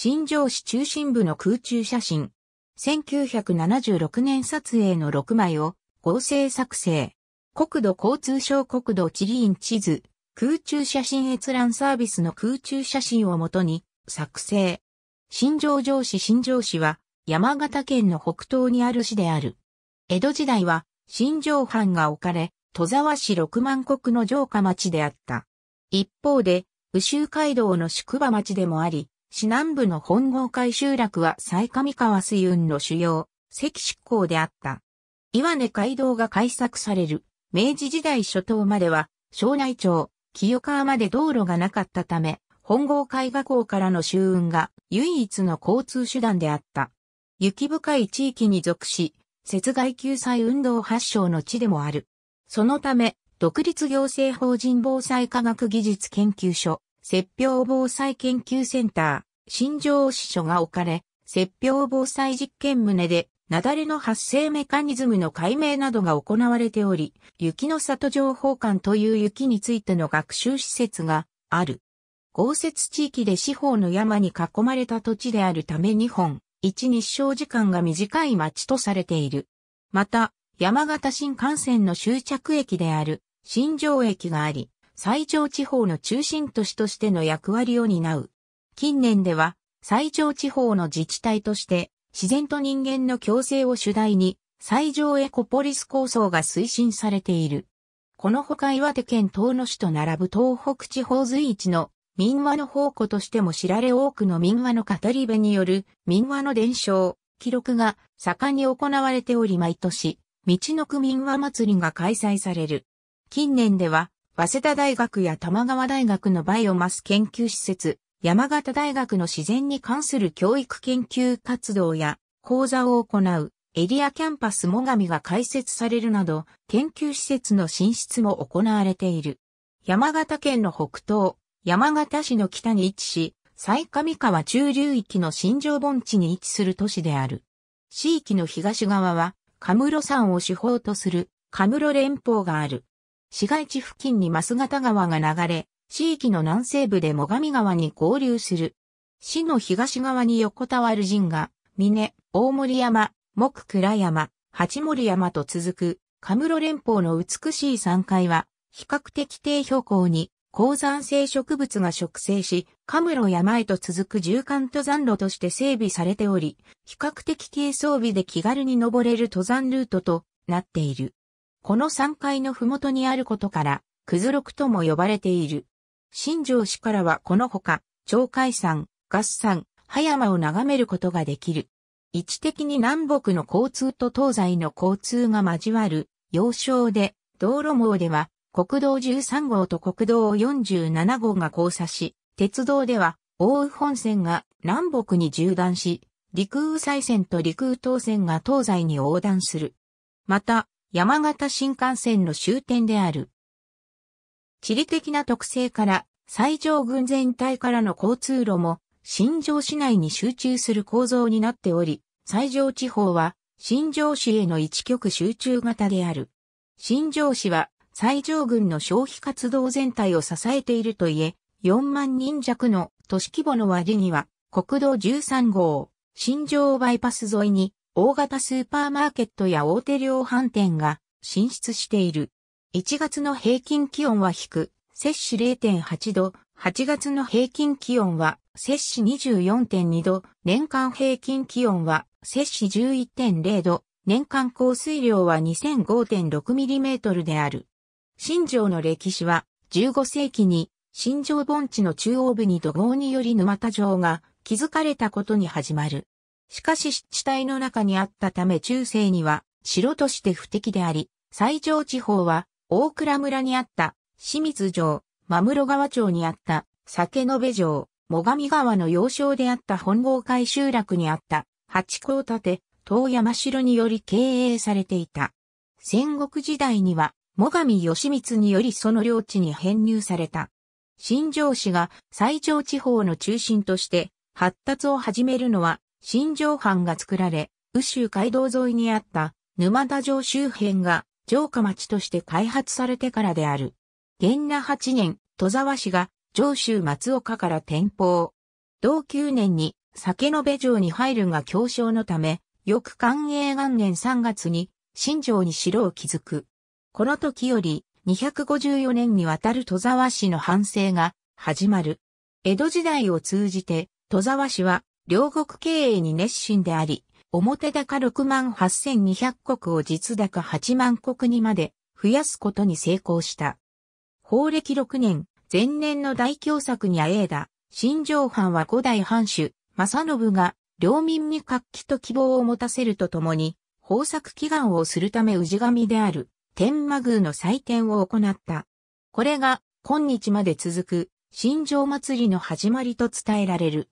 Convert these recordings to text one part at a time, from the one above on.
新庄市中心部の空中写真。1976年撮影の6枚を合成作成。国土交通省国土地理院地図、空中写真閲覧サービスの空中写真をもとに作成。新庄城市新庄市は山形県の北東にある市である。江戸時代は新庄藩が置かれ、戸沢市六万国の城下町であった。一方で、宇州街道の宿場町でもあり、市南部の本郷会集落は最上川水運の主要、関執行であった。岩根街道が開削される、明治時代初頭までは、庄内町、清川まで道路がなかったため、本郷海河口からの集運が唯一の交通手段であった。雪深い地域に属し、雪害救済運動発祥の地でもある。そのため、独立行政法人防災科学技術研究所、雪氷防災研究センター、新庄支所が置かれ、雪氷防災実験棟で、雪崩の発生メカニズムの解明などが行われており、雪の里情報館という雪についての学習施設がある。豪雪地域で四方の山に囲まれた土地であるため日本、一日照時間が短い町とされている。また、山形新幹線の終着駅である新庄駅があり、最上地方の中心都市としての役割を担う。近年では、最上地方の自治体として、自然と人間の共生を主題に、最上エコポリス構想が推進されている。このほか岩手県東野市と並ぶ東北地方随一の民話の宝庫としても知られ多くの民話の語り部による民話の伝承、記録が盛んに行われており毎年、道の区民話祭りが開催される。近年では早稲田大学や玉川大学のバイオマス研究施設、山形大学の自然に関する教育研究活動や講座を行うエリアキャンパスもがみが開設されるなど、研究施設の進出も行われている。山形県の北東、山形市の北に位置し、最上川中流域の新城盆地に位置する都市である。地域の東側は、カムロ山を主砲とするカムロ連峰がある。市街地付近に増形川が流れ、地域の南西部で最上川に合流する。市の東側に横たわる神が、峰、大森山、木倉山、八森山と続く、カムロ連峰の美しい山海は、比較的低標高に、高山性植物が植生し、カムロ山へと続く縦貫登山路として整備されており、比較的軽装備で気軽に登れる登山ルートとなっている。この3階の麓にあることから、くずろくとも呼ばれている。新城市からはこのほか、鳥海山、合山、葉山を眺めることができる。位置的に南北の交通と東西の交通が交わる、要衝で、道路網では、国道13号と国道47号が交差し、鉄道では、大雨本線が南北に縦断し、陸雨西線と陸雨東線が東西に横断する。また、山形新幹線の終点である。地理的な特性から西条郡全体からの交通路も新城市内に集中する構造になっており、西条地方は新城市への一極集中型である。新城市は西条郡の消費活動全体を支えているといえ、4万人弱の都市規模の割には国道13号、新条バイパス沿いに大型スーパーマーケットや大手量販店が進出している。1月の平均気温は低、摂氏0.8度、8月の平均気温は摂氏24.2度、年間平均気温は摂氏11.0度、年間降水量は 2005.6mm である。新庄の歴史は15世紀に新庄盆地の中央部に土豪により沼田城が築かれたことに始まる。しかし湿地帯の中にあったため中世には城として不適であり、西条地方は大倉村にあった清水城、真室川町にあった酒延城、最上川の要衝であった本郷会集落にあった八甲建て、東山城により経営されていた。戦国時代には、最上義光によりその領地に編入された。新城市が西条地方の中心として発達を始めるのは新城藩が作られ、宇州街道沿いにあった沼田城周辺が城下町として開発されてからである。元那八年、戸沢市が城州松岡から転校。同九年に酒の部城に入るが強傷のため、翌寛永元年3月に新城に城を築く。この時より254年にわたる戸沢市の反省が始まる。江戸時代を通じて戸沢市は両国経営に熱心であり、表高6万8200国を実高8万国にまで増やすことに成功した。法暦6年、前年の大凶作にあえいだ、新城藩は五代藩主、正信が、領民に活気と希望を持たせるとともに、豊作祈願をするため氏神である、天満宮の祭典を行った。これが、今日まで続く、新城祭りの始まりと伝えられる。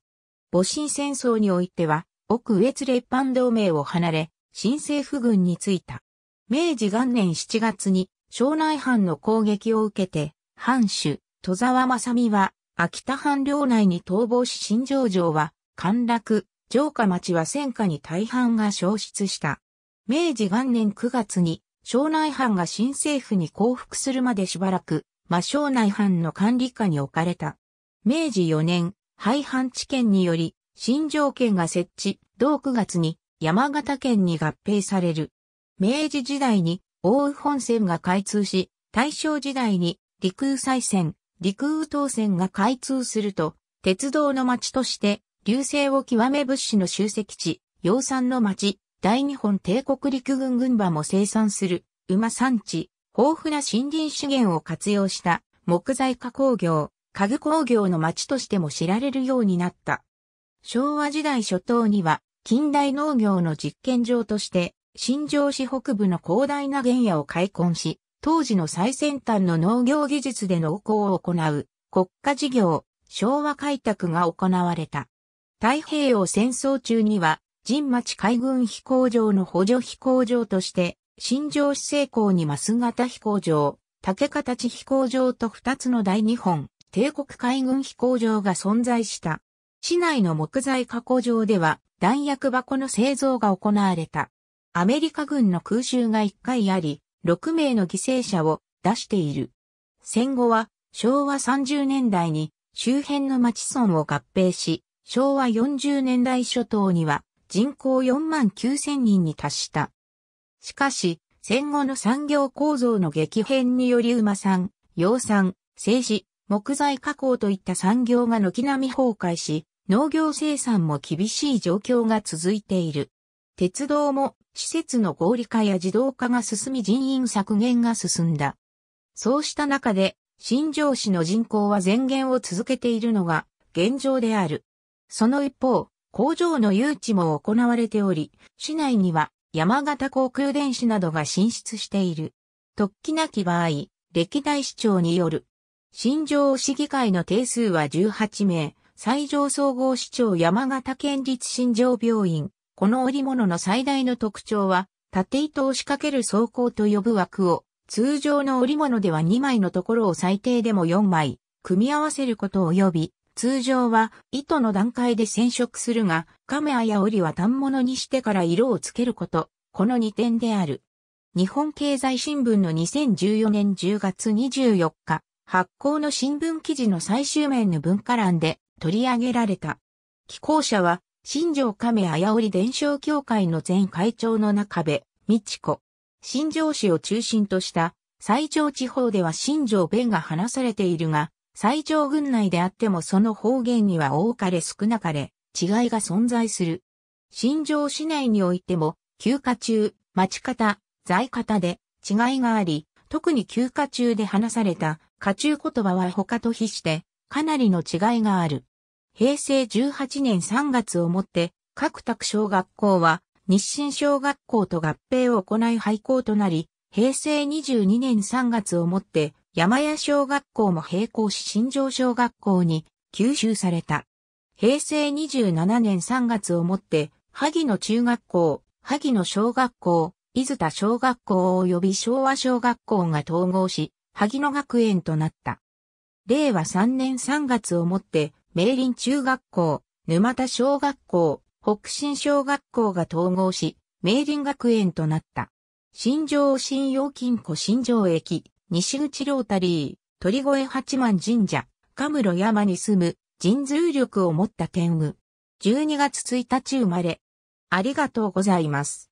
戊辰戦争においては、奥越列藩同盟を離れ、新政府軍に就いた。明治元年7月に、庄内藩の攻撃を受けて、藩主、戸沢正美は、秋田藩領内に逃亡し新城城は、陥落、城下町は戦火に大半が消失した。明治元年9月に、庄内藩が新政府に降伏するまでしばらく、真庄内藩の管理下に置かれた。明治4年、廃藩置県により、新条件が設置、同9月に山形県に合併される。明治時代に大宇本線が開通し、大正時代に陸羽西線、陸羽東線が開通すると、鉄道の町として、流星を極め物資の集積地、養蚕の町、大日本帝国陸軍軍馬も生産する、馬産地、豊富な森林資源を活用した木材加工業、家具工業の町としても知られるようになった。昭和時代初頭には近代農業の実験場として新庄市北部の広大な原野を開墾し、当時の最先端の農業技術で農耕を行う国家事業、昭和開拓が行われた。太平洋戦争中には、神町海軍飛行場の補助飛行場として、新庄市成功にマス型飛行場、竹形飛行場と2つの大日本帝国海軍飛行場が存在した。市内の木材加工場では弾薬箱の製造が行われた。アメリカ軍の空襲が1回あり、6名の犠牲者を出している。戦後は昭和30年代に周辺の町村を合併し、昭和40年代初頭には人口4万9000人に達した。しかし、戦後の産業構造の激変により馬産、養産、政治、木材加工といった産業が軒並み崩壊し、農業生産も厳しい状況が続いている。鉄道も施設の合理化や自動化が進み人員削減が進んだ。そうした中で、新城市の人口は前減を続けているのが現状である。その一方、工場の誘致も行われており、市内には山形航空電子などが進出している。突起なき場合、歴代市長による新庄市議会の定数は18名、最上総合市長山形県立新庄病院。この織物の最大の特徴は、縦糸を仕掛ける装甲と呼ぶ枠を、通常の織物では2枚のところを最低でも4枚、組み合わせることを呼び、通常は糸の段階で染色するが、亀メや織は単物にしてから色をつけること、この2点である。日本経済新聞の2014年10月24日、発行の新聞記事の最終面の文化欄で取り上げられた。寄稿者は、新庄亀綾織伝承協会の前会長の中部、美智子。新庄市を中心とした最上地方では新庄弁が話されているが、最上郡内であってもその方言には多かれ少なかれ違いが存在する。新庄市内においても、休暇中、待ち方、在方で違いがあり、特に休暇中で話された家中言葉は他と比して、かなりの違いがある。平成18年3月をもって、各宅小学校は、日清小学校と合併を行い廃校となり、平成22年3月をもって、山屋小学校も並行し新城小学校に吸収された。平成27年3月をもって、萩野中学校、萩野小学校、伊豆田小学校及び昭和小学校が統合し、萩野学園となった。令和3年3月をもって、明林中学校、沼田小学校、北新小学校が統合し、明林学園となった。新城新陽金庫新城駅、西口ロータリー、鳥越八幡神社、カムロ山に住む、神通力を持った天狗。12月1日生まれ。ありがとうございます。